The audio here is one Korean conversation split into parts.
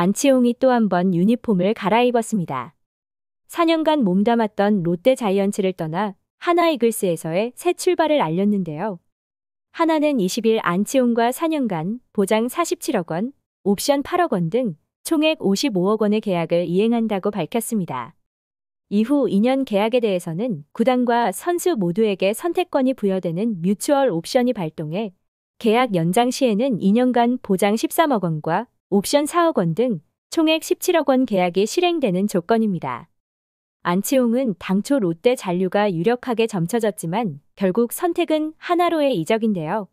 안치홍이 또 한 번 유니폼을 갈아입었습니다. 4년간 몸담았던 롯데 자이언츠를 떠나 하나이글스에서의 새 출발을 알렸는데요. 하나는 20일 안치홍과 4년간 보장 47억 원, 옵션 8억 원 등 총액 55억 원의 계약을 이행한다고 밝혔습니다. 이후 2년 계약에 대해서는 구단과 선수 모두에게 선택권이 부여되는 뮤추얼 옵션이 발동해 계약 연장 시에는 2년간 보장 13억 원과 옵션 4억 원 등 총액 17억 원 계약이 실행되는 조건입니다. 안치홍은 당초 롯데 잔류가 유력하게 점쳐졌지만 결국 선택은 하나로의 이적인데요.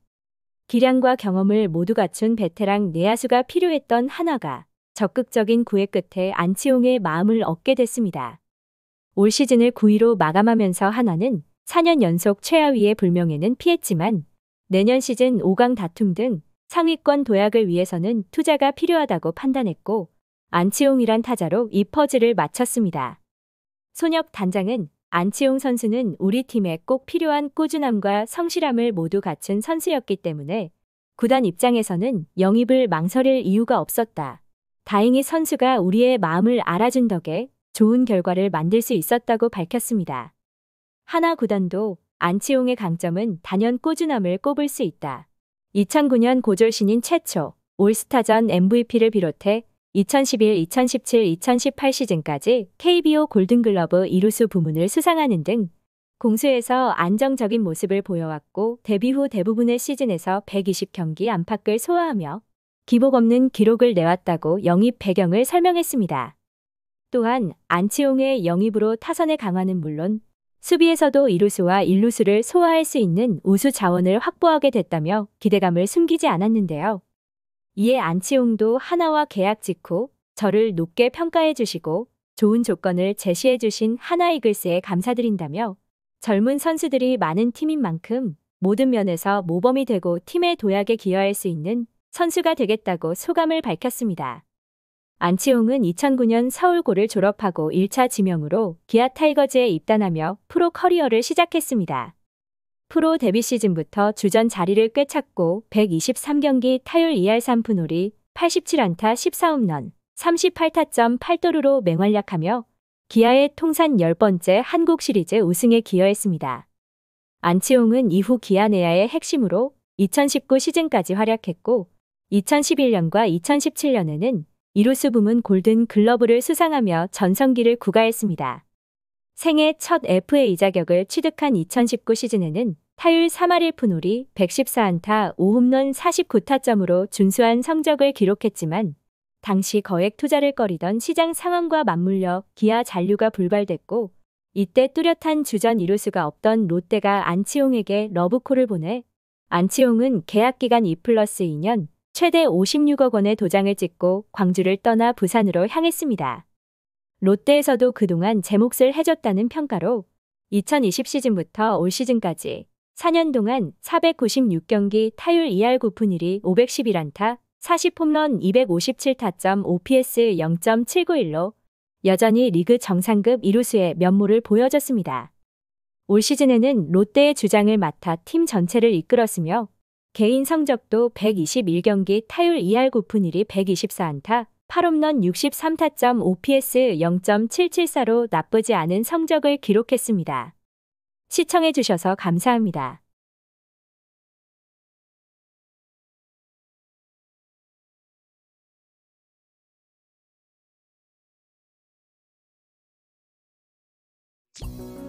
기량과 경험을 모두 갖춘 베테랑 내야수가 필요했던 하나가 적극적인 구애 끝에 안치홍의 마음을 얻게 됐습니다. 올 시즌을 9위로 마감하면서 하나는 4년 연속 최하위에 불명예는 피했지만 내년 시즌 5강 다툼 등 상위권 도약을 위해서는 투자가 필요하다고 판단했고 안치홍이란 타자로 이 퍼즐을 마쳤습니다. 손엽 단장은 안치홍 선수는 우리 팀에 꼭 필요한 꾸준함과 성실함을 모두 갖춘 선수였기 때문에 구단 입장에서는 영입을 망설일 이유가 없었다. 다행히 선수가 우리의 마음을 알아준 덕에 좋은 결과를 만들 수 있었다고 밝혔습니다. 하나 구단도 안치홍의 강점은 단연 꾸준함을 꼽을 수 있다. 2009년 고졸 신인 최초 올스타전 MVP를 비롯해 2011, 2017, 2018 시즌까지 KBO 골든글러브 2루수 부문을 수상하는 등 공수에서 안정적인 모습을 보여왔고 데뷔 후 대부분의 시즌에서 120경기 안팎을 소화하며 기복 없는 기록을 내왔다고 영입 배경을 설명했습니다. 또한 안치홍의 영입으로 타선의 강화는 물론 수비에서도 이루수와 일루수를 소화할 수 있는 우수 자원을 확보하게 됐다며 기대감을 숨기지 않았는데요. 이에 안치홍도 하나와 계약 직후 저를 높게 평가해 주시고 좋은 조건을 제시해 주신 하나이글스에 감사드린다며 젊은 선수들이 많은 팀인 만큼 모든 면에서 모범이 되고 팀의 도약에 기여할 수 있는 선수가 되겠다고 소감을 밝혔습니다. 안치홍은 2009년 서울고를 졸업하고 1차 지명으로 기아 타이거즈에 입단하며 프로 커리어를 시작했습니다. 프로 데뷔 시즌부터 주전 자리를 꿰찼고 123경기 타율 2할 3푼 5리 87안타 14홈런, 38타점 8도루로 맹활약하며 기아의 통산 10번째 한국 시리즈 우승에 기여했습니다. 안치홍은 이후 기아 내야의 핵심으로 2019 시즌까지 활약했고 2011년과 2017년에는 이로스 부문 골든 글러브를 수상하며 전성기를 구가했습니다. 생애 첫 FA 자격을 취득한 2019 시즌에는 타율 3할 1푼 5리 114안타 5홈런 49타점으로 준수한 성적을 기록했지만 당시 거액 투자를 꺼리던 시장 상황과 맞물려 기아 잔류가 불발됐고 이때 뚜렷한 주전 이루수가 없던 롯데가 안치홍에게 러브콜을 보내 안치홍은 계약 기간 2 플러스 2년 최대 56억 원의 도장을 찍고 광주를 떠나 부산으로 향했습니다. 롯데에서도 그동안 제 몫을 해줬다는 평가로 2020 시즌부터 올 시즌까지 4년 동안 496경기 타율 2할 9푼 1위 511안타 40홈런 257타점 OPS 0.791로 여전히 리그 정상급 1루수의 면모를 보여줬습니다. 올 시즌에는 롯데의 주장을 맡아 팀 전체를 이끌었으며 개인 성적도 121경기 타율 2할 9푼 1이 124안타, 8홈런 63타점 OPS 0.774로 나쁘지 않은 성적을 기록했습니다. 시청해주셔서 감사합니다. you